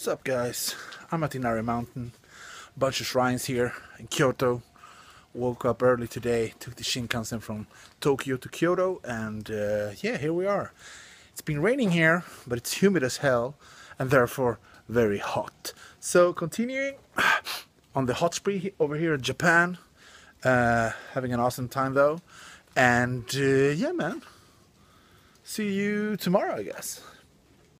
Sup guys, I'm at Inari Mountain, bunch of shrines here in Kyoto. Woke up early today, took the Shinkansen from Tokyo to Kyoto and uh, yeah, here we are. It's been raining here, but it's humid as hell and therefore very hot. So continuing on the hot spree over here in Japan, uh, having an awesome time though. And uh, yeah man, see you tomorrow I guess.